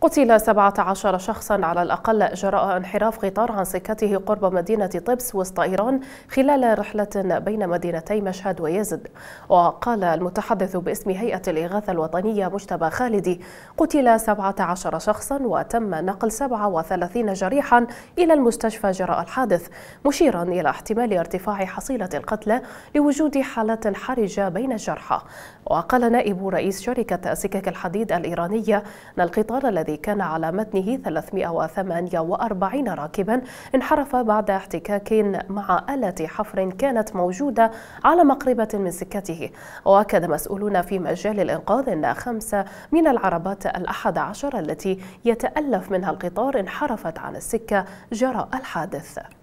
قتل 17 شخصا على الأقل جراء انحراف قطار عن سكته قرب مدينة طبس وسط إيران خلال رحلة بين مدينتي مشهد ويزد وقال المتحدث باسم هيئة الإغاثة الوطنية مجتبى خالدي قتل 17 شخصا وتم نقل 37 جريحا إلى المستشفى جراء الحادث مشيرا إلى احتمال ارتفاع حصيلة القتلى لوجود حالات حرجة بين الجرحى وقال نائب رئيس شركة سكك الحديد الإيرانية أن القطار الذي الذي كان على متنه 348 راكبا انحرف بعد احتكاك مع آلة حفر كانت موجودة على مقربة من سكته وأكد مسؤولون في مجال الإنقاذ أن خمسة من العربات الأحد عشر التي يتألف منها القطار انحرفت عن السكة جراء الحادث